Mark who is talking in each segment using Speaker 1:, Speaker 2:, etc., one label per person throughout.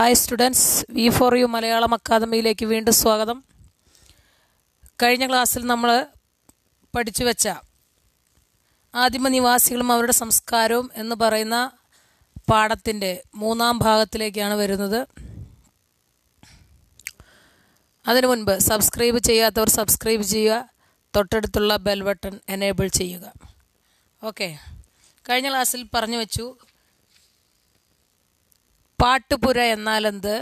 Speaker 1: hi students V for you Malayalam അക്കാദമിയിലേക്ക് വീണ്ടും സ്വാഗതം കഴിഞ്ഞ ക്ലാസ്സിൽ നമ്മൾ പഠിച്ചു വെച്ച നിവാസികളും അവരുടെ സംസ്കാരവും എന്ന് പറയുന്ന പാഠത്തിൻ്റെ മൂന്നാം ഭാഗത്തിലേക്കാണ് വരുന്നത് അതിനു മുൻപ് സബ്സ്ക്രൈബ് ചെയ്യാത്തവർ സബ്സ്ക്രൈബ് ചെയ്യുക തൊട്ടടുത്തുള്ള ബെൽ ബട്ടൺ എനേബിൾ ചെയ്യുക ഓക്കെ കഴിഞ്ഞ ക്ലാസ്സിൽ പറഞ്ഞു വെച്ചു പാട്ടുപുര എന്നാലെന്ത്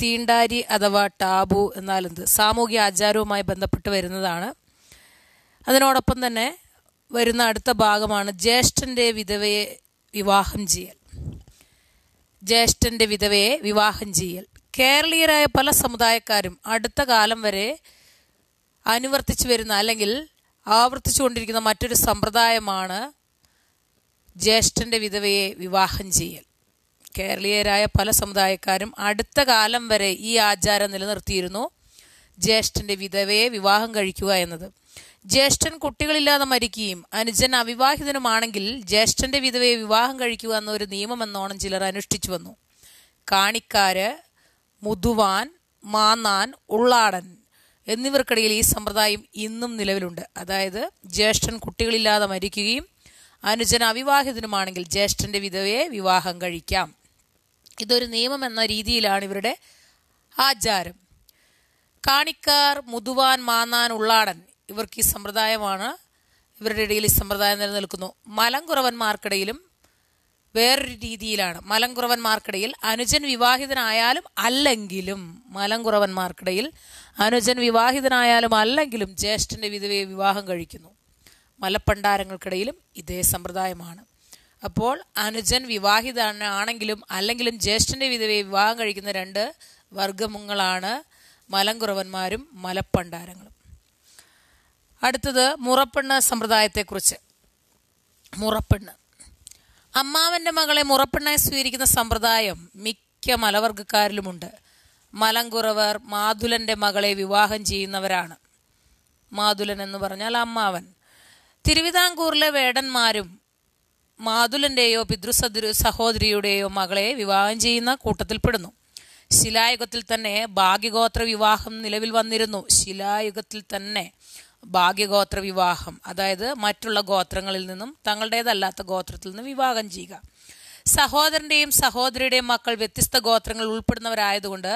Speaker 1: തീണ്ടാരി അഥവാ ടാബു എന്നാലെന്ത് സാമൂഹിക ആചാരവുമായി ബന്ധപ്പെട്ട് വരുന്നതാണ് അതിനോടൊപ്പം തന്നെ വരുന്ന അടുത്ത ഭാഗമാണ് ജ്യേഷ്ഠൻ്റെ വിധവയെ വിവാഹം ചെയ്യൽ ജ്യേഷ്ഠൻ്റെ വിധവയെ വിവാഹം ചെയ്യൽ കേരളീയരായ പല സമുദായക്കാരും അടുത്ത കാലം വരെ അനുവർത്തിച്ചു വരുന്ന അല്ലെങ്കിൽ ആവർത്തിച്ചുകൊണ്ടിരിക്കുന്ന മറ്റൊരു സമ്പ്രദായമാണ് ജ്യേഷ്ഠൻ്റെ വിധവയെ വിവാഹം ചെയ്യൽ കേരളീയരായ പല സമുദായക്കാരും അടുത്ത കാലം വരെ ഈ ആചാരം നിലനിർത്തിയിരുന്നു ജ്യേഷ്ഠന്റെ വിധവയെ വിവാഹം കഴിക്കുക എന്നത് ജ്യേഷ്ഠൻ കുട്ടികളില്ലാതെ മരിക്കുകയും അനുജൻ അവിവാഹിതനുമാണെങ്കിൽ ജ്യേഷ്ഠന്റെ വിധവയെ വിവാഹം കഴിക്കുക എന്നൊരു നിയമമെന്നോണം ചിലർ അനുഷ്ഠിച്ചു വന്നു കാണിക്കാര് മുതുവാൻ മാന്നാൻ ഉള്ളാടൻ എന്നിവർക്കിടയിൽ ഈ സമ്പ്രദായം ഇന്നും നിലവിലുണ്ട് അതായത് ജ്യേഷ്ഠൻ കുട്ടികളില്ലാതെ മരിക്കുകയും അനുജൻ അവിവാഹിതനുമാണെങ്കിൽ ജ്യേഷ്ഠന്റെ വിധവയെ വിവാഹം കഴിക്കാം ഇതൊരു നിയമം എന്ന രീതിയിലാണ് ഇവരുടെ ആചാരം കാണിക്കാർ മുതുവാൻ മാന്നാൻ ഉള്ളാടൻ ഇവർക്ക് ഈ സമ്പ്രദായമാണ് ഇവരുടെ ഇടയിൽ ഈ സമ്പ്രദായം നിലനിൽക്കുന്നു മലങ്കുറവന്മാർക്കിടയിലും വേറൊരു രീതിയിലാണ് മലങ്കുറവന്മാർക്കിടയിൽ അനുജൻ വിവാഹിതനായാലും അല്ലെങ്കിലും മലങ്കുറവന്മാർക്കിടയിൽ അനുജൻ വിവാഹിതനായാലും അല്ലെങ്കിലും ജ്യേഷ്ഠന്റെ വിധവയെ വിവാഹം കഴിക്കുന്നു മലപ്പണ്ടാരങ്ങൾക്കിടയിലും ഇതേ സമ്പ്രദായമാണ് അപ്പോൾ അനുജൻ വിവാഹിതനാണെങ്കിലും അല്ലെങ്കിലും ജ്യേഷ്ഠൻ്റെ വിധവയെ വിവാഹം കഴിക്കുന്ന രണ്ട് വർഗമുങ്ങളാണ് മലങ്കുറവന്മാരും മലപ്പണ്ടാരങ്ങളും അടുത്തത് മുറപ്പെണ്ണ് സമ്പ്രദായത്തെക്കുറിച്ച് മുറപ്പെണ്ണ് അമ്മാവൻ്റെ മകളെ മുറപ്പെണ്ണായി സ്വീകരിക്കുന്ന സമ്പ്രദായം മിക്ക മലവർഗക്കാരിലുമുണ്ട് മലങ്കുറവർ മാതുലൻ്റെ മകളെ വിവാഹം ചെയ്യുന്നവരാണ് മാതുലൻ എന്ന് പറഞ്ഞാൽ അമ്മാവൻ തിരുവിതാംകൂറിലെ വേടന്മാരും മാതുലന്റെയോ പിതൃസദൃ സഹോദരിയുടെയോ മകളെ വിവാഹം ചെയ്യുന്ന കൂട്ടത്തിൽപ്പെടുന്നു ശിലായുഗത്തിൽ തന്നെ ഭാഗ്യഗോത്ര വിവാഹം നിലവിൽ വന്നിരുന്നു ശിലായുഗത്തിൽ തന്നെ ഭാഗ്യഗോത്ര വിവാഹം അതായത് മറ്റുള്ള ഗോത്രങ്ങളിൽ നിന്നും തങ്ങളുടേതല്ലാത്ത ഗോത്രത്തിൽ നിന്നും വിവാഹം ചെയ്യുക സഹോദരന്റെയും സഹോദരിയുടെയും മക്കൾ വ്യത്യസ്ത ഗോത്രങ്ങൾ ഉൾപ്പെടുന്നവരായതുകൊണ്ട്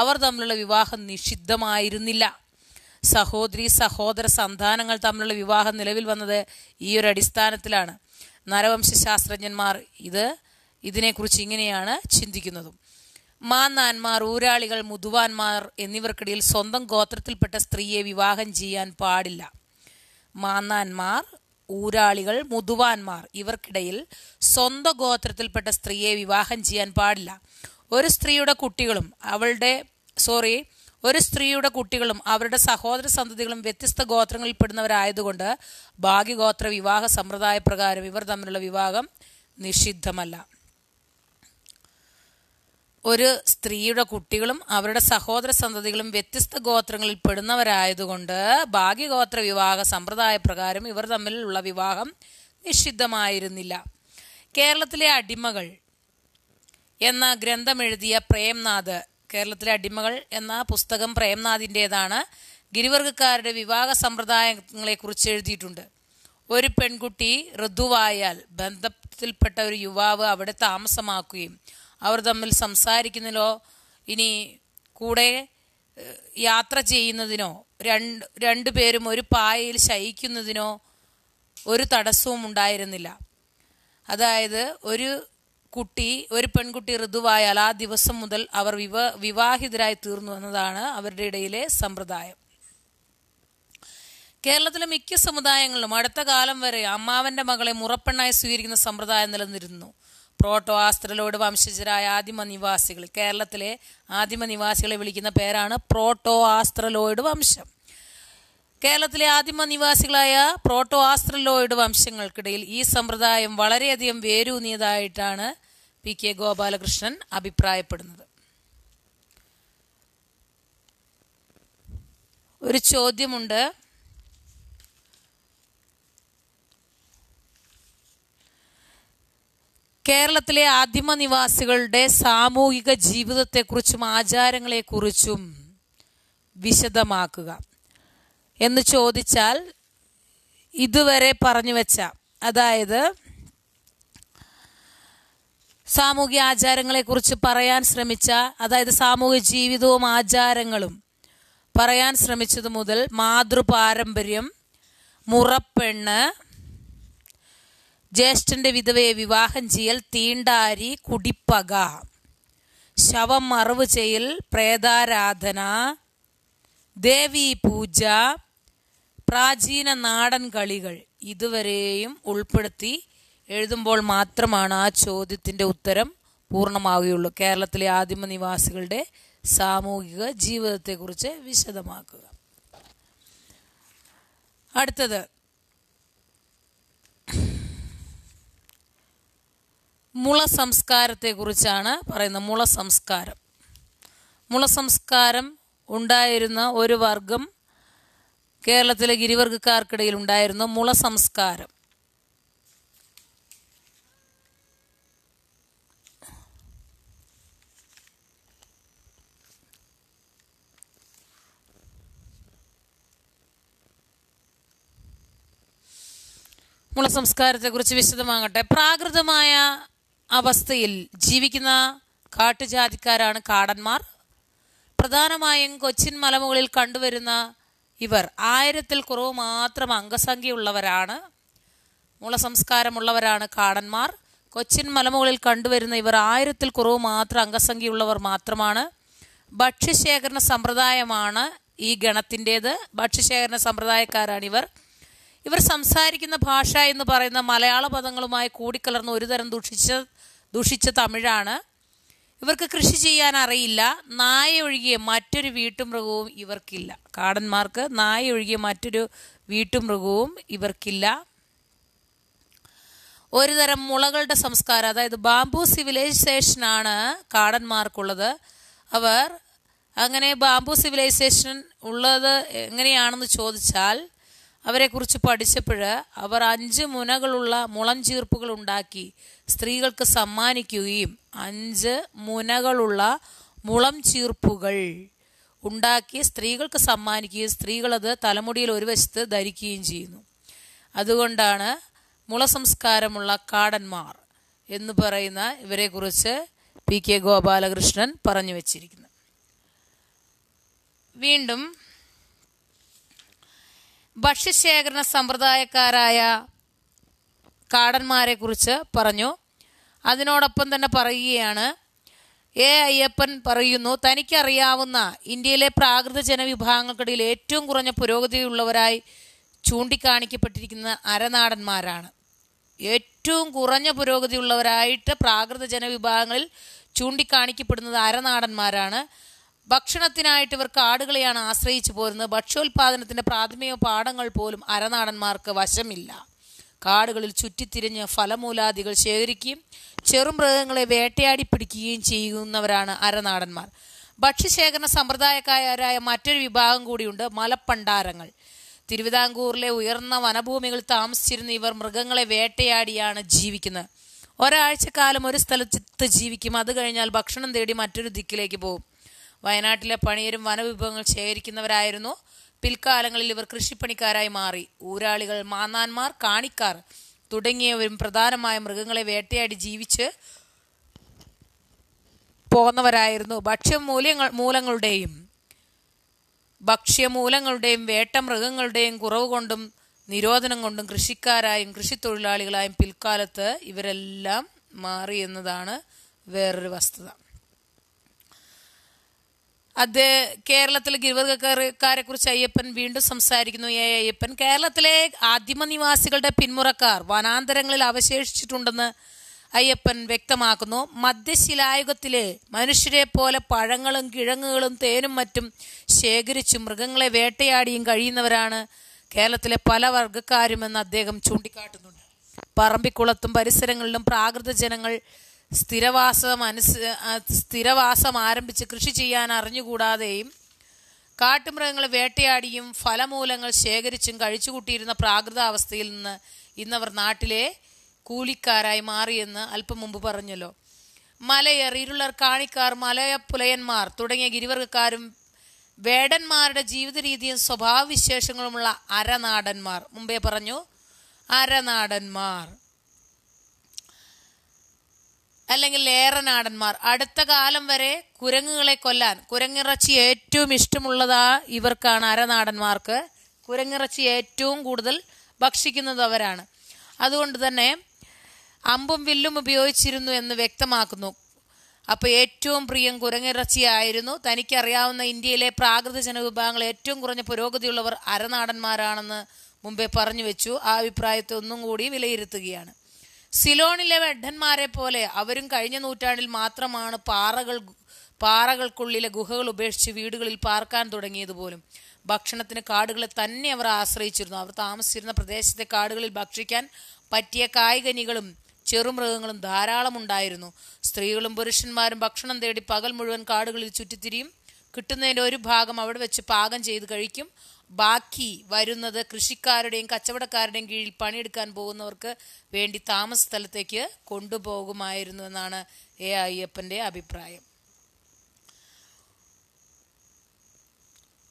Speaker 1: അവർ തമ്മിലുള്ള വിവാഹം നിഷിദ്ധമായിരുന്നില്ല സഹോദരി സഹോദര സന്താനങ്ങൾ തമ്മിലുള്ള വിവാഹം നിലവിൽ വന്നത് ഈ ഒരു അടിസ്ഥാനത്തിലാണ് നരവംശാസ്ത്രജ്ഞന്മാർ ഇത് ഇതിനെക്കുറിച്ച് ഇങ്ങനെയാണ് ചിന്തിക്കുന്നതും മാന്നാന്മാർ ഊരാളികൾ മുതുവാന്മാർ എന്നിവർക്കിടയിൽ സ്വന്തം ഗോത്രത്തിൽപ്പെട്ട സ്ത്രീയെ വിവാഹം ചെയ്യാൻ പാടില്ല മാന്നാന്മാർ ഊരാളികൾ മുതുവാന്മാർ ഇവർക്കിടയിൽ സ്വന്തം ഗോത്രത്തിൽപ്പെട്ട സ്ത്രീയെ വിവാഹം ചെയ്യാൻ പാടില്ല ഒരു സ്ത്രീയുടെ കുട്ടികളും അവളുടെ സോറി ഒരു സ്ത്രീയുടെ കുട്ടികളും അവരുടെ സഹോദര സന്തതികളും വ്യത്യസ്ത ഗോത്രങ്ങളിൽപ്പെടുന്നവരായതുകൊണ്ട് ഭാഗ്യഗോത്ര വിവാഹ സമ്പ്രദായ പ്രകാരം ഇവർ തമ്മിലുള്ള വിവാഹം നിഷിദ്ധമല്ല ഒരു സ്ത്രീയുടെ കുട്ടികളും അവരുടെ സഹോദര സന്തതികളും വ്യത്യസ്ത ഗോത്രങ്ങളിൽ പെടുന്നവരായതുകൊണ്ട് ഭാഗ്യഗോത്ര വിവാഹ സമ്പ്രദായ പ്രകാരം ഇവർ തമ്മിലുള്ള വിവാഹം നിഷിദ്ധമായിരുന്നില്ല കേരളത്തിലെ അടിമകൾ എന്ന ഗ്രന്ഥമെഴുതിയ പ്രേംനാഥ് കേരളത്തിലെ അടിമകൾ എന്ന പുസ്തകം പ്രേംനാഥിൻ്റെതാണ് ഗിരിവർഗക്കാരുടെ വിവാഹ സമ്പ്രദായങ്ങളെക്കുറിച്ച് എഴുതിയിട്ടുണ്ട് ഒരു പെൺകുട്ടി ഋതുവായാൽ ബന്ധത്തിൽപ്പെട്ട ഒരു യുവാവ് അവിടെ താമസമാക്കുകയും അവർ തമ്മിൽ സംസാരിക്കുന്നതിലോ ഇനി കൂടെ യാത്ര ചെയ്യുന്നതിനോ രണ്ട് രണ്ടുപേരും ഒരു പായയിൽ ശയിക്കുന്നതിനോ ഒരു തടസ്സവും ഉണ്ടായിരുന്നില്ല അതായത് ഒരു കുട്ടി ഒരു പെൺകുട്ടി ഋതുവായാൽ ആ ദിവസം മുതൽ അവർ വിവ വിവാഹിതരായി തീർന്നു എന്നതാണ് അവരുടെ ഇടയിലെ സമ്പ്രദായം കേരളത്തിലെ മിക്ക സമുദായങ്ങളിലും അടുത്ത കാലം വരെ അമ്മാവന്റെ മകളെ മുറപ്പെണ്ണായി സ്വീകരിക്കുന്ന സമ്പ്രദായം നിലനിന്നിരുന്നു പ്രോട്ടോ ആസ്ത്രലോട് വംശജരായ ആദിമ നിവാസികൾ കേരളത്തിലെ ആദിമ നിവാസികളെ വിളിക്കുന്ന പേരാണ് പ്രോട്ടോ ആസ്ത്രലോയിഡ് വംശം കേരളത്തിലെ ആദിമ നിവാസികളായ പ്രോട്ടോ ആസ്ത്രലോയിഡ് വംശങ്ങൾക്കിടയിൽ ഈ സമ്പ്രദായം വളരെയധികം വേരൂന്നിയതായിട്ടാണ് പി കെ ഗോപാലകൃഷ്ണൻ അഭിപ്രായപ്പെടുന്നത് ഒരു ചോദ്യമുണ്ട് കേരളത്തിലെ ആദിമ നിവാസികളുടെ സാമൂഹിക ജീവിതത്തെക്കുറിച്ചും ആചാരങ്ങളെക്കുറിച്ചും വിശദമാക്കുക എന്ന് ചോദിച്ചാൽ ഇതുവരെ പറഞ്ഞു വെച്ച അതായത് സാമൂഹിക ആചാരങ്ങളെക്കുറിച്ച് പറയാൻ ശ്രമിച്ച അതായത് സാമൂഹിക ജീവിതവും ആചാരങ്ങളും പറയാൻ ശ്രമിച്ചത് മുതൽ മാതൃപാരമ്പര്യം മുറപ്പെണ്ണ് ജ്യേഷ്ഠന്റെ വിധവയെ വിവാഹം ചെയ്യൽ തീണ്ടാരി കുടിപ്പക ശവം മറവ് ചെയ്യൽ പ്രേതാരാധന ദേവീ പൂജ പ്രാചീന നാടൻ കളികൾ ഇതുവരെയും ഉൾപ്പെടുത്തി എഴുതുമ്പോൾ മാത്രമാണ് ആ ചോദ്യത്തിൻ്റെ ഉത്തരം പൂർണ്ണമാവുകയുള്ളൂ കേരളത്തിലെ ആദിമ നിവാസികളുടെ സാമൂഹിക ജീവിതത്തെക്കുറിച്ച് വിശദമാക്കുക അടുത്തത് മുള സംസ്കാരത്തെക്കുറിച്ചാണ് പറയുന്നത് മുള സംസ്കാരം മുള സംസ്കാരം ഉണ്ടായിരുന്ന ഒരു വർഗം കേരളത്തിലെ ഗിരിവർഗക്കാർക്കിടയിൽ ഉണ്ടായിരുന്ന മുള സംസ്കാരം മുള സംസ്കാരത്തെക്കുറിച്ച് വിശദമാകട്ടെ പ്രാകൃതമായ അവസ്ഥയിൽ ജീവിക്കുന്ന കാട്ടുജാതിക്കാരാണ് കാടന്മാർ പ്രധാനമായും കൊച്ചിൻ മലമുകളിൽ കണ്ടുവരുന്ന ഇവർ ആയിരത്തിൽ കുറവ് മാത്രം അംഗസംഖ്യയുള്ളവരാണ് മുള സംസ്കാരമുള്ളവരാണ് കാടന്മാർ കൊച്ചിൻ മലമുകളിൽ കണ്ടുവരുന്ന ഇവർ ആയിരത്തിൽ കുറവ് മാത്രം അംഗസംഖ്യയുള്ളവർ മാത്രമാണ് ഭക്ഷ്യശേഖരണ സമ്പ്രദായമാണ് ഈ ഗണത്തിൻ്റേത് ഭക്ഷ്യശേഖരണ ഇവർ ഇവർ സംസാരിക്കുന്ന ഭാഷ എന്ന് പറയുന്ന മലയാള പദങ്ങളുമായി കൂടിക്കലർന്ന് ഒരുതരം ദുഷിച്ച ദുഷിച്ച തമിഴാണ് ഇവർക്ക് കൃഷി ചെയ്യാൻ അറിയില്ല നായ ഒഴികെ മറ്റൊരു വീട്ടുമൃഗവും ഇവർക്കില്ല കാടന്മാർക്ക് നായ ഒഴികെ മറ്റൊരു വീട്ടുമൃഗവും ഇവർക്കില്ല ഒരുതരം മുളകളുടെ സംസ്കാരം അതായത് ബാംബു സിവിലൈസേഷനാണ് കാടന്മാർക്കുള്ളത് അവർ അങ്ങനെ ബാംബു സിവിലൈസേഷൻ ഉള്ളത് എങ്ങനെയാണെന്ന് ചോദിച്ചാൽ അവരെക്കുറിച്ച് പഠിച്ചപ്പോൾ അവർ അഞ്ച് മുനകളുള്ള മുളം ചീർപ്പുകൾ ഉണ്ടാക്കി സ്ത്രീകൾക്ക് സമ്മാനിക്കുകയും അഞ്ച് മുനകളുള്ള മുളം ചീർപ്പുകൾ ഉണ്ടാക്കി സ്ത്രീകൾക്ക് സമ്മാനിക്കുകയും സ്ത്രീകളത് തലമുടിയിൽ ഒരു വശത്ത് ധരിക്കുകയും ചെയ്യുന്നു അതുകൊണ്ടാണ് മുളസംസ്കാരമുള്ള കാടന്മാർ എന്ന് പറയുന്ന ഇവരെക്കുറിച്ച് പി കെ ഗോപാലകൃഷ്ണൻ പറഞ്ഞു വച്ചിരിക്കുന്നത് വീണ്ടും ഭക്ഷ്യശേഖരണ സമ്പ്രദായക്കാരായ കാടന്മാരെ കുറിച്ച് പറഞ്ഞു അതിനോടൊപ്പം തന്നെ പറയുകയാണ് എ അയ്യപ്പൻ പറയുന്നു തനിക്കറിയാവുന്ന ഇന്ത്യയിലെ പ്രാകൃത ജനവിഭാഗങ്ങൾക്കിടയിൽ ഏറ്റവും കുറഞ്ഞ പുരോഗതിയുള്ളവരായി ചൂണ്ടിക്കാണിക്കപ്പെട്ടിരിക്കുന്ന അരനാടന്മാരാണ് ഏറ്റവും കുറഞ്ഞ പുരോഗതിയുള്ളവരായിട്ട് പ്രാകൃത ജനവിഭാഗങ്ങളിൽ ചൂണ്ടിക്കാണിക്കപ്പെടുന്നത് അരനാടന്മാരാണ് ഭക്ഷണത്തിനായിട്ട് ഇവർക്ക് ആടുകളെയാണ് ആശ്രയിച്ചു പോരുന്നത് ഭക്ഷ്യോൽപാദനത്തിന്റെ പ്രാഥമിക പാഠങ്ങൾ പോലും അരനാടന്മാർക്ക് വശമില്ല കാടുകളിൽ ചുറ്റിത്തിരിഞ്ഞ് ഫലമൂലാദികൾ ശേഖരിക്കുകയും ചെറുമൃഗങ്ങളെ വേട്ടയാടി പിടിക്കുകയും ചെയ്യുന്നവരാണ് അരനാടന്മാർ ഭക്ഷ്യശേഖരണ സമ്പ്രദായക്കാരായ മറ്റൊരു വിഭാഗം കൂടിയുണ്ട് മലപ്പണ്ടാരങ്ങൾ തിരുവിതാംകൂറിലെ ഉയർന്ന വനഭൂമികൾ താമസിച്ചിരുന്ന ഇവർ മൃഗങ്ങളെ വേട്ടയാടിയാണ് ജീവിക്കുന്നത് ഒരാഴ്ചക്കാലം ഒരു സ്ഥലത്ത് ജീവിക്കും അത് കഴിഞ്ഞാൽ ഭക്ഷണം തേടി മറ്റൊരു ദിക്കിലേക്ക് പോകും വയനാട്ടിലെ പണിയരും വനവിഭവങ്ങൾ ശേഖരിക്കുന്നവരായിരുന്നു പിൽക്കാലങ്ങളിൽ ഇവർ കൃഷിപ്പണിക്കാരായി മാറി ഊരാളികൾ മാന്നാന്മാർ കാണിക്കാർ തുടങ്ങിയവരും പ്രധാനമായ മൃഗങ്ങളെ വേട്ടയാടി ജീവിച്ച് പോന്നവരായിരുന്നു ഭക്ഷ്യമൂല്യങ്ങൾ മൂലങ്ങളുടെയും ഭക്ഷ്യമൂലങ്ങളുടെയും വേട്ട മൃഗങ്ങളുടെയും കുറവ് കൊണ്ടും നിരോധനം കൊണ്ടും കൃഷിക്കാരായും കൃഷിത്തൊഴിലാളികളായും പിൽക്കാലത്ത് ഇവരെല്ലാം മാറി എന്നതാണ് വേറൊരു വസ്തുത അത് കേരളത്തിലെ ഗിരുവർഗക്കാരെ കുറിച്ച് അയ്യപ്പൻ വീണ്ടും സംസാരിക്കുന്നു എ അയ്യപ്പൻ കേരളത്തിലെ ആദിമ നിവാസികളുടെ പിന്മുറക്കാർ വനാന്തരങ്ങളിൽ അവശേഷിച്ചിട്ടുണ്ടെന്ന് അയ്യപ്പൻ വ്യക്തമാക്കുന്നു മധ്യശിലായുഗത്തിലെ മനുഷ്യരെ പോലെ പഴങ്ങളും കിഴങ്ങുകളും തേനും മറ്റും ശേഖരിച്ചു മൃഗങ്ങളെ വേട്ടയാടിയും കഴിയുന്നവരാണ് കേരളത്തിലെ പല വർഗക്കാരുമെന്ന് അദ്ദേഹം ചൂണ്ടിക്കാട്ടുന്നുണ്ട് പറമ്പിക്കുളത്തും പരിസരങ്ങളിലും പ്രാകൃത ജനങ്ങൾ സ്ഥിരവാസം അനുസ സ്ഥിരവാസം ആരംഭിച്ച് കൃഷി ചെയ്യാൻ അറിഞ്ഞുകൂടാതെയും കാട്ടുമൃഗങ്ങൾ വേട്ടയാടിയും ഫലമൂലങ്ങൾ ശേഖരിച്ചും കഴിച്ചുകൂട്ടിയിരുന്ന പ്രാകൃത അവസ്ഥയിൽ നിന്ന് ഇന്നവർ നാട്ടിലെ കൂലിക്കാരായി മാറിയെന്ന് അല്പം മുമ്പ് പറഞ്ഞല്ലോ മലയർ ഇരുളർ കാണിക്കാർ മലയപ്പുലയന്മാർ തുടങ്ങിയ ഗിരിവർഗക്കാരും വേടന്മാരുടെ ജീവിത രീതിയും സ്വഭാവവിശേഷങ്ങളുമുള്ള അരനാടന്മാർ മുമ്പേ പറഞ്ഞു അരനാടന്മാർ അല്ലെങ്കിൽ നാടന്മാർ അടുത്ത കാലം വരെ കുരങ്ങുകളെ കൊല്ലാൻ കുരങ്ങിറച്ചി ഏറ്റവും ഇഷ്ടമുള്ളതാ ഇവർക്കാണ് അരനാടന്മാർക്ക് കുരങ്ങിറച്ചി ഏറ്റവും കൂടുതൽ ഭക്ഷിക്കുന്നത് അവരാണ് അതുകൊണ്ട് തന്നെ അമ്പും വില്ലും ഉപയോഗിച്ചിരുന്നു എന്ന് വ്യക്തമാക്കുന്നു അപ്പോൾ ഏറ്റവും പ്രിയം കുരങ്ങിറച്ചിയായിരുന്നു തനിക്കറിയാവുന്ന ഇന്ത്യയിലെ പ്രാകൃത ജനവിഭാഗങ്ങൾ ഏറ്റവും കുറഞ്ഞ പുരോഗതിയുള്ളവർ അരനാടന്മാരാണെന്ന് മുമ്പേ പറഞ്ഞു വെച്ചു ആ അഭിപ്രായത്തെ ഒന്നും കൂടി വിലയിരുത്തുകയാണ് സിലോണിലെ വെഡ്ഢന്മാരെ പോലെ അവരും കഴിഞ്ഞ നൂറ്റാണ്ടിൽ മാത്രമാണ് പാറകൾ പാറകൾക്കുള്ളിലെ ഗുഹകൾ ഉപേക്ഷിച്ച് വീടുകളിൽ പാർക്കാൻ തുടങ്ങിയതുപോലും പോലും ഭക്ഷണത്തിന് കാടുകളെ തന്നെ അവർ ആശ്രയിച്ചിരുന്നു അവർ താമസിച്ചിരുന്ന പ്രദേശത്തെ കാടുകളിൽ ഭക്ഷിക്കാൻ പറ്റിയ കായികനികളും ചെറുമൃഗങ്ങളും ധാരാളം ഉണ്ടായിരുന്നു സ്ത്രീകളും പുരുഷന്മാരും ഭക്ഷണം തേടി പകൽ മുഴുവൻ കാടുകളിൽ ചുറ്റിത്തിരിയും കിട്ടുന്നതിൻ്റെ ഒരു ഭാഗം അവിടെ വെച്ച് പാകം ചെയ്ത് കഴിക്കും ബാക്കി വരുന്നത് കൃഷിക്കാരുടെയും കച്ചവടക്കാരുടെയും കീഴിൽ പണിയെടുക്കാൻ പോകുന്നവർക്ക് വേണ്ടി താമസ സ്ഥലത്തേക്ക് കൊണ്ടുപോകുമായിരുന്നു എന്നാണ് എ അയ്യപ്പൻ്റെ അഭിപ്രായം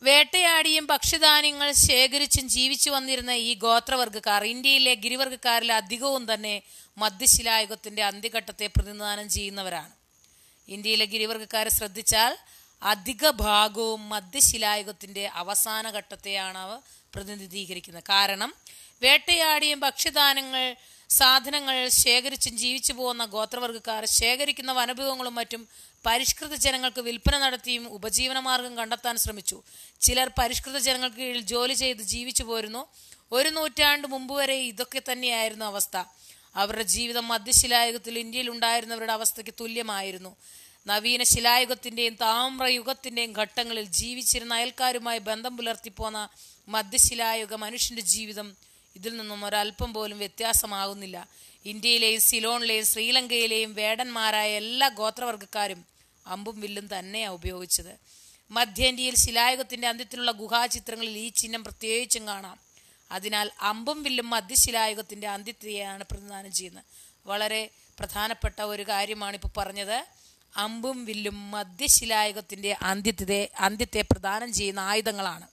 Speaker 1: വേട്ടയാടിയും ഭക്ഷ്യധാന്യങ്ങൾ ശേഖരിച്ചും ജീവിച്ചു വന്നിരുന്ന ഈ ഗോത്രവർഗക്കാർ ഇന്ത്യയിലെ ഗിരിവർഗക്കാരിൽ അധികവും തന്നെ മധ്യശിലായുഗത്തിന്റെ അന്ത്യഘട്ടത്തെ പ്രതിനിധാനം ചെയ്യുന്നവരാണ് ഇന്ത്യയിലെ ഗിരിവർഗക്കാരെ ശ്രദ്ധിച്ചാൽ അധിക ഭാഗവും മധ്യശിലായുഗത്തിൻ്റെ അവസാന ഘട്ടത്തെയാണ് അവ പ്രതിനിധീകരിക്കുന്നത് കാരണം വേട്ടയാടിയും ഭക്ഷ്യധാനങ്ങൾ സാധനങ്ങൾ ശേഖരിച്ചും ജീവിച്ചു പോകുന്ന ഗോത്രവർഗ്ഗക്കാർ ശേഖരിക്കുന്ന വനഭവങ്ങളും മറ്റും പരിഷ്കൃത ജനങ്ങൾക്ക് വിൽപ്പന നടത്തിയും ഉപജീവനമാർഗം കണ്ടെത്താൻ ശ്രമിച്ചു ചിലർ പരിഷ്കൃത ജനങ്ങൾക്ക് കീഴിൽ ജോലി ചെയ്ത് ജീവിച്ചു പോരുന്നു ഒരു നൂറ്റാണ്ട് മുമ്പ് വരെ ഇതൊക്കെ തന്നെയായിരുന്നു അവസ്ഥ അവരുടെ ജീവിതം മധ്യശിലായുഗത്തിൽ ഇന്ത്യയിൽ ഉണ്ടായിരുന്നവരുടെ അവസ്ഥയ്ക്ക് തുല്യമായിരുന്നു നവീന ശിലായുഗത്തിൻ്റെയും താമ്രയുഗത്തിന്റെയും ഘട്ടങ്ങളിൽ ജീവിച്ചിരുന്ന അയൽക്കാരുമായി ബന്ധം പുലർത്തിപ്പോന്ന മധ്യശിലായുഗ മനുഷ്യൻ്റെ ജീവിതം ഇതിൽ നിന്നും ഒരല്പം പോലും വ്യത്യാസമാകുന്നില്ല ഇന്ത്യയിലെയും സിലോണിലെയും ശ്രീലങ്കയിലെയും വേടന്മാരായ എല്ലാ ഗോത്രവർഗ്ഗക്കാരും അമ്പും വില്ലും തന്നെയാണ് ഉപയോഗിച്ചത് മധ്യേന്ത്യയിൽ ശിലായുഗത്തിൻ്റെ അന്ത്യത്തിലുള്ള ഗുഹാചിത്രങ്ങളിൽ ഈ ചിഹ്നം പ്രത്യേകിച്ചും കാണാം അതിനാൽ അമ്പും വില്ലും മധ്യശിലായുഗത്തിൻ്റെ അന്ത്യത്തെയാണ് പ്രതിദാനം ചെയ്യുന്നത് വളരെ പ്രധാനപ്പെട്ട ഒരു കാര്യമാണ് ഇപ്പോൾ പറഞ്ഞത് അമ്പും വില്ലും മധ്യശിലായുഗത്തിൻ്റെ അന്ത്യത്തെ അന്ത്യത്തെ പ്രദാനം ചെയ്യുന്ന ആയുധങ്ങളാണ്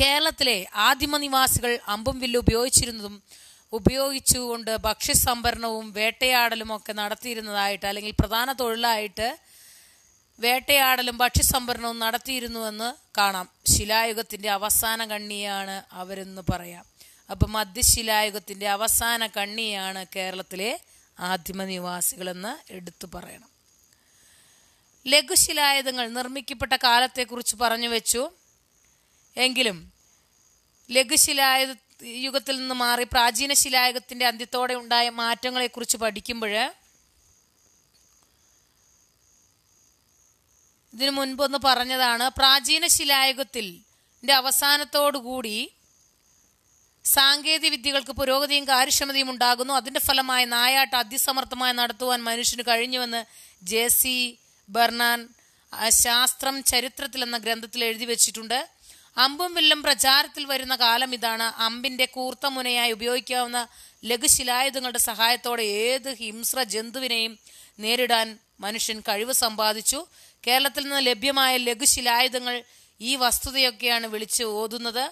Speaker 1: കേരളത്തിലെ ആദിമ നിവാസികൾ അമ്പും വില്ലും ഉപയോഗിച്ചിരുന്നതും ഉപയോഗിച്ചുകൊണ്ട് ഭക്ഷ്യസംഭരണവും വേട്ടയാടലും ഒക്കെ നടത്തിയിരുന്നതായിട്ട് അല്ലെങ്കിൽ പ്രധാന തൊഴിലായിട്ട് വേട്ടയാടലും ഭക്ഷ്യസംഭരണവും നടത്തിയിരുന്നുവെന്ന് കാണാം ശിലായുഗത്തിൻ്റെ അവസാന കണ്ണിയാണ് അവരെന്ന് പറയാം അപ്പം മധ്യശിലായുഗത്തിൻ്റെ അവസാന കണ്ണിയാണ് കേരളത്തിലെ ആദിമ നിവാസികളെന്ന് എടുത്തു പറയണം ലഘുശിലായുധങ്ങൾ നിർമ്മിക്കപ്പെട്ട കാലത്തെക്കുറിച്ച് പറഞ്ഞു വെച്ചു എങ്കിലും ലഘുശിലായുധ യുഗത്തിൽ നിന്ന് മാറി പ്രാചീന ശിലായുഗത്തിന്റെ അന്ത്യത്തോടെ ഉണ്ടായ മാറ്റങ്ങളെക്കുറിച്ച് പഠിക്കുമ്പോൾ ഇതിനു മുൻപൊന്ന് പറഞ്ഞതാണ് പ്രാചീന ശിലായുഗത്തിൽ അവസാനത്തോടു കൂടി സാങ്കേതിക വിദ്യകൾക്ക് പുരോഗതിയും കാര്യക്ഷമതയും ഉണ്ടാകുന്നു അതിന്റെ ഫലമായി നായാട്ട് അതിസമർത്ഥമായി നടത്തുവാൻ മനുഷ്യന് കഴിഞ്ഞുവെന്ന് ജെ സി ബർണാൻ ശാസ്ത്രം ചരിത്രത്തിൽ എന്ന ഗ്രന്ഥത്തിൽ എഴുതി വെച്ചിട്ടുണ്ട് അമ്പും വില്ലും പ്രചാരത്തിൽ വരുന്ന കാലം ഇതാണ് അമ്പിന്റെ കൂർത്ത മുനയായി ഉപയോഗിക്കാവുന്ന ലഘുശിലായുധങ്ങളുടെ സഹായത്തോടെ ഏത് ഹിംസ്ര ജന്തുവിനെയും നേരിടാൻ മനുഷ്യൻ കഴിവ് സമ്പാദിച്ചു കേരളത്തിൽ നിന്ന് ലഭ്യമായ ലഘുശിലായുധങ്ങൾ ഈ വസ്തുതയൊക്കെയാണ് വിളിച്ചു ഓതുന്നത്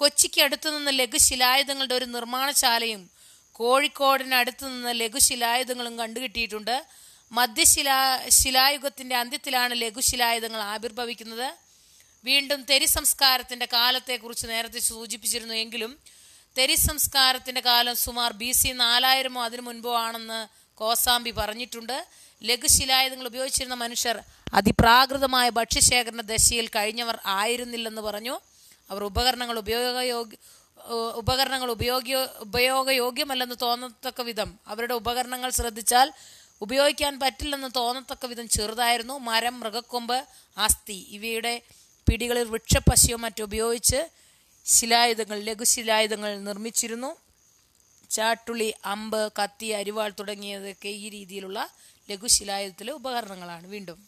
Speaker 1: കൊച്ചിക്ക് അടുത്തുനിന്ന് ലഘുശിലായുധങ്ങളുടെ ഒരു നിർമ്മാണശാലയും കോഴിക്കോടിന് അടുത്തുനിന്ന് ലഘുശിലായുധങ്ങളും കണ്ടുകിട്ടിയിട്ടുണ്ട് മധ്യശിലാ ശിലായുഗത്തിന്റെ അന്ത്യത്തിലാണ് ലഘുശിലായുധങ്ങൾ ആവിർഭവിക്കുന്നത് വീണ്ടും തെരി സംസ്കാരത്തിന്റെ കാലത്തെക്കുറിച്ച് നേരത്തെ സൂചിപ്പിച്ചിരുന്നു എങ്കിലും തെരി സംസ്കാരത്തിന്റെ കാലം സുമാർ ബി സി നാലായിരമോ അതിനു മുൻപോ ആണെന്ന് കോസാമ്പി പറഞ്ഞിട്ടുണ്ട് ലഘുശിലായുധങ്ങൾ ഉപയോഗിച്ചിരുന്ന മനുഷ്യർ അതിപ്രാകൃതമായ ഭക്ഷ്യശേഖരണ ദശയിൽ കഴിഞ്ഞവർ ആയിരുന്നില്ലെന്ന് പറഞ്ഞു അവർ ഉപകരണങ്ങൾ ഉപയോഗയോഗ്യ ഉപകരണങ്ങൾ ഉപയോഗ ഉപയോഗയോഗ്യമല്ലെന്ന് തോന്നത്തക്ക വിധം അവരുടെ ഉപകരണങ്ങൾ ശ്രദ്ധിച്ചാൽ ഉപയോഗിക്കാൻ പറ്റില്ലെന്ന് തോന്നത്തക്ക വിധം ചെറുതായിരുന്നു മരം മൃഗക്കൊമ്പ് ആസ്തി ഇവയുടെ പിടികളിൽ വൃക്ഷപ്പശിയോ മറ്റോ ഉപയോഗിച്ച് ശിലായുധങ്ങൾ ലഘുശിലായുധങ്ങൾ നിർമ്മിച്ചിരുന്നു ചാട്ടുളി അമ്പ് കത്തി അരിവാൾ തുടങ്ങിയതൊക്കെ ഈ രീതിയിലുള്ള ലഘുശിലായുധത്തിലെ ഉപകരണങ്ങളാണ് വീണ്ടും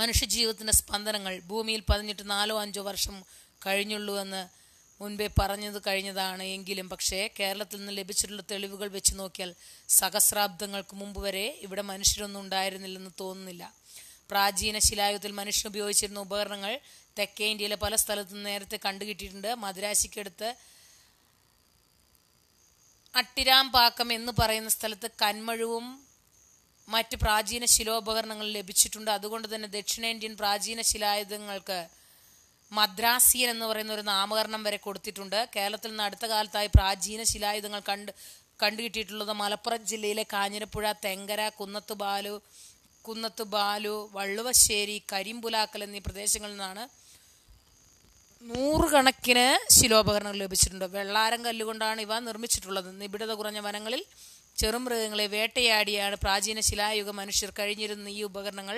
Speaker 1: മനുഷ്യജീവിതത്തിൻ്റെ സ്പന്ദനങ്ങൾ ഭൂമിയിൽ പതിഞ്ഞിട്ട് നാലോ അഞ്ചോ വർഷം കഴിഞ്ഞുള്ളൂവെന്ന് മുൻപേ പറഞ്ഞത് കഴിഞ്ഞതാണ് എങ്കിലും പക്ഷേ കേരളത്തിൽ നിന്ന് ലഭിച്ചിട്ടുള്ള തെളിവുകൾ വെച്ച് നോക്കിയാൽ സഹസ്രാബ്ദങ്ങൾക്ക് മുമ്പ് വരെ ഇവിടെ മനുഷ്യരൊന്നും ഉണ്ടായിരുന്നില്ലെന്ന് തോന്നുന്നില്ല പ്രാചീന ശിലായുഗത്തിൽ മനുഷ്യൻ ഉപയോഗിച്ചിരുന്ന ഉപകരണങ്ങൾ തെക്കേ ഇന്ത്യയിലെ പല സ്ഥലത്തും നേരത്തെ കണ്ടുകിട്ടിയിട്ടുണ്ട് മദ്രാശിക്കടുത്ത് അട്ടിരാം പാക്കം എന്ന് പറയുന്ന സ്ഥലത്ത് കന്മഴുവും മറ്റ് പ്രാചീന ശിലോപകരണങ്ങൾ ലഭിച്ചിട്ടുണ്ട് അതുകൊണ്ട് തന്നെ ദക്ഷിണേന്ത്യൻ പ്രാചീന ശിലായുധങ്ങൾക്ക് മദ്രാസിയൻ എന്ന് പറയുന്ന ഒരു നാമകരണം വരെ കൊടുത്തിട്ടുണ്ട് കേരളത്തിൽ നിന്ന് അടുത്ത കാലത്തായി പ്രാചീന ശിലായുധങ്ങൾ കണ്ട് കണ്ടുകിട്ടിയിട്ടുള്ളത് മലപ്പുറം ജില്ലയിലെ കാഞ്ഞിരപ്പുഴ തെങ്കര കുന്നത്ത് ബാലു കുന്നത്ത് ബാലു വള്ളുവശ്ശേരി കരിമ്പുലാക്കൽ എന്നീ പ്രദേശങ്ങളിൽ നിന്നാണ് നൂറുകണക്കിന് ശിലോപകരണങ്ങൾ ലഭിച്ചിട്ടുണ്ട് വെള്ളാരം കല്ലുകൊണ്ടാണ് ഇവ നിർമ്മിച്ചിട്ടുള്ളത് നിബിഡത കുറഞ്ഞ വനങ്ങളിൽ ചെറുമൃഗങ്ങളെ വേട്ടയാടിയാണ് പ്രാചീന ശിലായുഗ മനുഷ്യർ കഴിഞ്ഞിരുന്ന ഈ ഉപകരണങ്ങൾ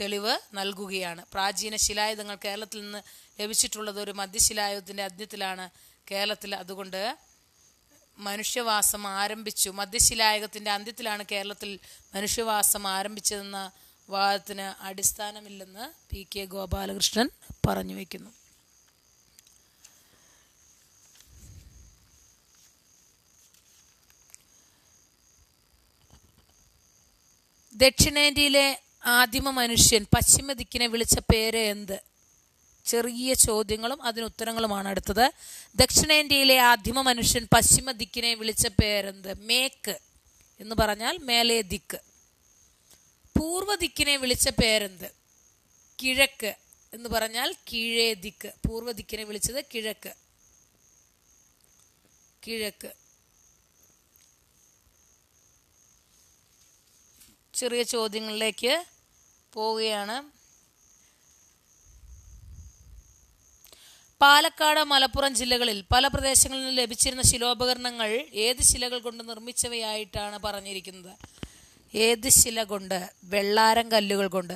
Speaker 1: തെളിവ് നൽകുകയാണ് പ്രാചീന ശിലായുധങ്ങൾ കേരളത്തിൽ നിന്ന് ലഭിച്ചിട്ടുള്ളത് ഒരു മധ്യശിലായുധത്തിന്റെ അന്ത്യത്തിലാണ് കേരളത്തിൽ അതുകൊണ്ട് മനുഷ്യവാസം ആരംഭിച്ചു മധ്യശിലായകത്തിന്റെ അന്ത്യത്തിലാണ് കേരളത്തിൽ മനുഷ്യവാസം ആരംഭിച്ചതെന്ന വാദത്തിന് അടിസ്ഥാനമില്ലെന്ന് പി കെ ഗോപാലകൃഷ്ണൻ പറഞ്ഞു വയ്ക്കുന്നു ദക്ഷിണേന്ത്യയിലെ ആദിമ മനുഷ്യൻ പശ്ചിമ ദിക്കിനെ വിളിച്ച പേര് എന്ത് ചെറിയ ചോദ്യങ്ങളും അതിന് ഉത്തരങ്ങളുമാണ് അടുത്തത് ദക്ഷിണേന്ത്യയിലെ ആദിമ മനുഷ്യൻ പശ്ചിമ ദിക്കിനെ വിളിച്ച പേരെന്ത് മേക്ക് എന്ന് പറഞ്ഞാൽ മേലേ ദിക്ക് പൂർവ്വ ദിക്കിനെ വിളിച്ച പേരെന്ത് കിഴക്ക് എന്ന് പറഞ്ഞാൽ കീഴേ ദിക്ക് പൂർവ്വ ദിക്കിനെ വിളിച്ചത് കിഴക്ക് കിഴക്ക് ചെറിയ ചോദ്യങ്ങളിലേക്ക് പോവുകയാണ് പാലക്കാട് മലപ്പുറം ജില്ലകളിൽ പല പ്രദേശങ്ങളിൽ നിന്ന് ലഭിച്ചിരുന്ന ശിലോപകരണങ്ങൾ ഏത് ശിലകൾ കൊണ്ട് നിർമ്മിച്ചവയായിട്ടാണ് പറഞ്ഞിരിക്കുന്നത് ഏത് ശില കൊണ്ട് വെള്ളാരം കല്ലുകൾ കൊണ്ട്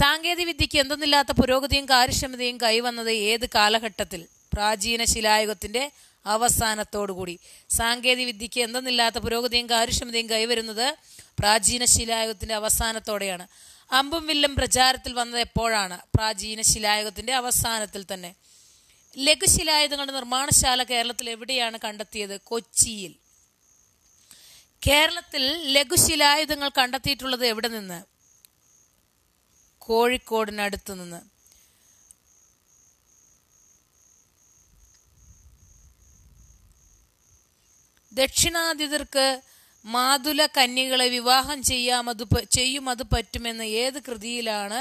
Speaker 1: സാങ്കേതിക വിദ്യക്ക് എന്തെന്നില്ലാത്ത പുരോഗതിയും കാര്യക്ഷമതയും കൈവന്നത് ഏത് കാലഘട്ടത്തിൽ പ്രാചീന ശിലായുഗത്തിന്റെ അവസാനത്തോടുകൂടി സാങ്കേതിക വിദ്യക്ക് എന്തെന്നില്ലാത്ത പുരോഗതിയും കാര്യക്ഷമതയും കൈവരുന്നത് പ്രാചീന ശിലായുഗത്തിന്റെ അവസാനത്തോടെയാണ് അമ്പും വില്ലും പ്രചാരത്തിൽ വന്നത് എപ്പോഴാണ് പ്രാചീന ശിലായുഗത്തിന്റെ അവസാനത്തിൽ തന്നെ ലഘുശിലായുധങ്ങളുടെ നിർമ്മാണശാല കേരളത്തിൽ എവിടെയാണ് കണ്ടെത്തിയത് കൊച്ചിയിൽ കേരളത്തിൽ ലഘുശിലായുധങ്ങൾ കണ്ടെത്തിയിട്ടുള്ളത് എവിടെ നിന്ന് കോഴിക്കോടിനടുത്ത് നിന്ന് ദക്ഷിണാതിഥർക്ക് മാതുല കന്യകളെ വിവാഹം ചെയ്യാമത് ചെയ്യുമത് പറ്റുമെന്ന് ഏത് കൃതിയിലാണ്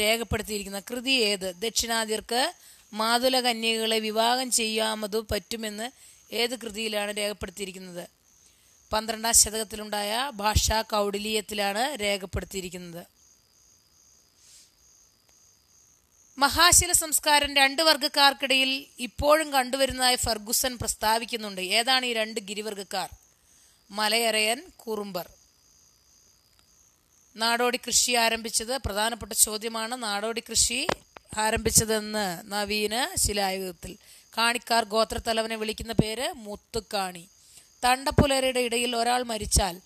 Speaker 1: രേഖപ്പെടുത്തിയിരിക്കുന്നത് കൃതി ഏത് ദക്ഷിണാദ്യർക്ക് മാതുല കന്യകളെ വിവാഹം ചെയ്യാമത് പറ്റുമെന്ന് ഏത് കൃതിയിലാണ് രേഖപ്പെടുത്തിയിരിക്കുന്നത് പന്ത്രണ്ടാം ശതകത്തിലുണ്ടായ ഭാഷാ കൗടിലീയത്തിലാണ് രേഖപ്പെടുത്തിയിരിക്കുന്നത് മഹാശില സംസ്കാരം രണ്ട് വർഗക്കാർക്കിടയിൽ ഇപ്പോഴും കണ്ടുവരുന്നതായി ഫർഗുസൻ പ്രസ്താവിക്കുന്നുണ്ട് ഏതാണ് ഈ രണ്ട് ഗിരിവർഗക്കാർ മലയറയൻ കുറുമ്പർ നാടോടി കൃഷി ആരംഭിച്ചത് പ്രധാനപ്പെട്ട ചോദ്യമാണ് നാടോടി കൃഷി ആരംഭിച്ചതെന്ന് നവീന ശിലായുഗത്തിൽ കാണിക്കാർ ഗോത്രത്തലവനെ വിളിക്കുന്ന പേര് മുത്തുക്കാണി തണ്ടപ്പുലരയുടെ ഇടയിൽ ഒരാൾ മരിച്ചാൽ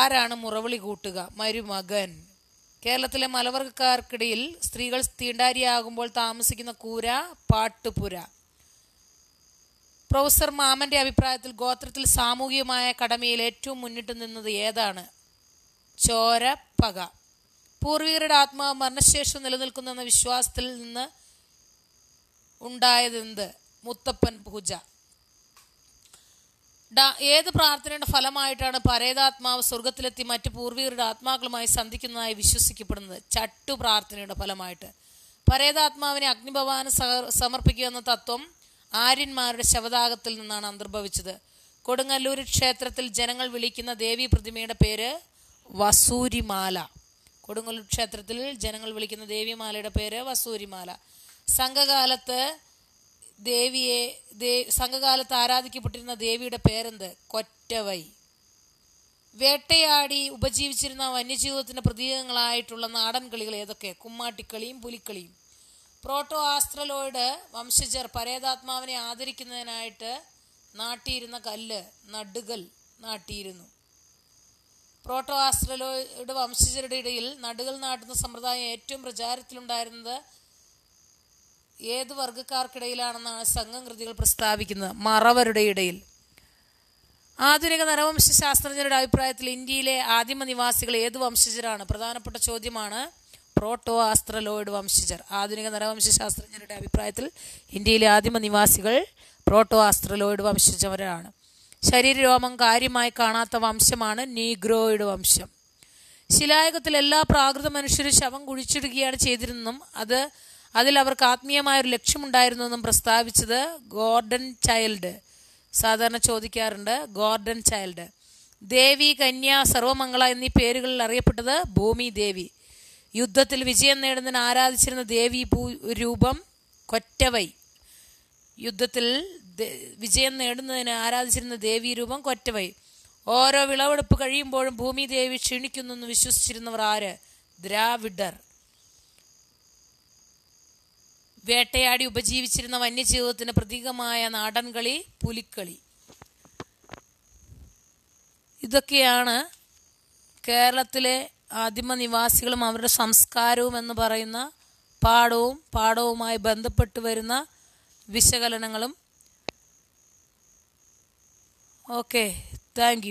Speaker 1: ആരാണ് മുറവിളി കൂട്ടുക മരുമകൻ കേരളത്തിലെ മലവർഗക്കാർക്കിടയിൽ സ്ത്രീകൾ തീണ്ടാരിയാകുമ്പോൾ താമസിക്കുന്ന കൂര പാട്ടുപുര പ്രൊഫസർ മാമന്റെ അഭിപ്രായത്തിൽ ഗോത്രത്തിൽ സാമൂഹികമായ കടമയിൽ ഏറ്റവും മുന്നിട്ട് നിന്നത് ഏതാണ് ചോര പക പൂർവികരുടെ ആത്മാവ് മരണശേഷം നിലനിൽക്കുന്നെന്ന വിശ്വാസത്തിൽ നിന്ന് ഉണ്ടായതെന്ത് മുത്തപ്പൻ പൂജ ഏത് പ്രാർത്ഥനയുടെ ഫലമായിട്ടാണ് പരേതാത്മാവ് സ്വർഗത്തിലെത്തി മറ്റ് പൂർവികരുടെ ആത്മാക്കളുമായി സന്ധിക്കുന്നതായി വിശ്വസിക്കപ്പെടുന്നത് ചട്ടു പ്രാർത്ഥനയുടെ ഫലമായിട്ട് പരേതാത്മാവിനെ അഗ്നിഭവാന് സമർപ്പിക്കുക എന്ന തത്വം ആര്യന്മാരുടെ ശവദാഗത്തിൽ നിന്നാണ് അന്തർഭവിച്ചത് കൊടുങ്ങല്ലൂർ ക്ഷേത്രത്തിൽ ജനങ്ങൾ വിളിക്കുന്ന ദേവി പ്രതിമയുടെ പേര് വസൂരിമാല കൊടുങ്ങല്ലൂർ ക്ഷേത്രത്തിൽ ജനങ്ങൾ വിളിക്കുന്ന ദേവിമാലയുടെ പേര് വസൂരിമാല സംഘകാലത്ത് ദേവിയെ സംഘകാലത്ത് ആരാധിക്കപ്പെട്ടിരുന്ന ദേവിയുടെ പേരെന്ത് കൊറ്റവൈ വേട്ടയാടി ഉപജീവിച്ചിരുന്ന വന്യജീവിതത്തിന്റെ പ്രതീകങ്ങളായിട്ടുള്ള നാടൻ കളികൾ ഏതൊക്കെ കുമ്മാട്ടിക്കളിയും പുലിക്കളിയും പ്രോട്ടോ ആസ്ട്രലോയിഡ് വംശജർ പരേതാത്മാവിനെ ആദരിക്കുന്നതിനായിട്ട് നാട്ടിയിരുന്ന കല്ല് നടുകൽ നാട്ടിയിരുന്നു പ്രോട്ടോ ആസ്ട്രലോയിഡ് വംശജരുടെ ഇടയിൽ നടുകൽ നാട്ടുന്ന സമ്പ്രദായം ഏറ്റവും പ്രചാരത്തിലുണ്ടായിരുന്നത് ഏത് വർഗക്കാർക്കിടയിലാണെന്നാണ് സംഘം കൃതികൾ പ്രസ്താവിക്കുന്നത് മറവരുടെ ഇടയിൽ ആധുനിക നരവംശ ശാസ്ത്രജ്ഞരുടെ അഭിപ്രായത്തിൽ ഇന്ത്യയിലെ ആദിമ നിവാസികൾ ഏത് വംശജരാണ് പ്രധാനപ്പെട്ട ചോദ്യമാണ് പ്രോട്ടോ ആസ്ത്രലോയിഡ് വംശജർ ആധുനിക നരവംശാസ്ത്രജ്ഞരുടെ അഭിപ്രായത്തിൽ ഇന്ത്യയിലെ ആദിമ നിവാസികൾ പ്രോട്ടോ ആസ്ത്രലോയിഡ് വംശജവരാണ് ശരീരരോമം കാര്യമായി കാണാത്ത വംശമാണ് നീഗ്രോയിഡ് വംശം ശിലായുഗത്തിൽ എല്ലാ പ്രാകൃത മനുഷ്യരും ശവം കുഴിച്ചിടുകയാണ് ചെയ്തിരുന്നതും അത് അതിൽ അവർക്ക് ആത്മീയമായ ഒരു ലക്ഷ്യമുണ്ടായിരുന്നെന്നും പ്രസ്താവിച്ചത് ഗോർഡൻ ചൈൽഡ് സാധാരണ ചോദിക്കാറുണ്ട് ഗോർഡൻ ചൈൽഡ് ദേവി കന്യ സർവമംഗള എന്നീ പേരുകളിൽ അറിയപ്പെട്ടത് ഭൂമി ദേവി യുദ്ധത്തിൽ വിജയം നേടുന്നതിന് ആരാധിച്ചിരുന്ന ദേവി രൂപം കൊറ്റവൈ യുദ്ധത്തിൽ വിജയം നേടുന്നതിന് ആരാധിച്ചിരുന്ന ദേവി രൂപം കൊറ്റവൈ ഓരോ വിളവെടുപ്പ് കഴിയുമ്പോഴും ഭൂമി ദേവി ക്ഷീണിക്കുന്നു എന്ന് വിശ്വസിച്ചിരുന്നവർ ആര് ദ്രാവിഡർ വേട്ടയാടി ഉപജീവിച്ചിരുന്ന വന്യജീവിതത്തിന് പ്രതീകമായ നാടൻകളി പുലിക്കളി ഇതൊക്കെയാണ് കേരളത്തിലെ ആദിമ നിവാസികളും അവരുടെ സംസ്കാരവും എന്ന് പറയുന്ന പാഠവും പാഠവുമായി ബന്ധപ്പെട്ട് വരുന്ന വിശകലനങ്ങളും ഓക്കെ താങ്ക്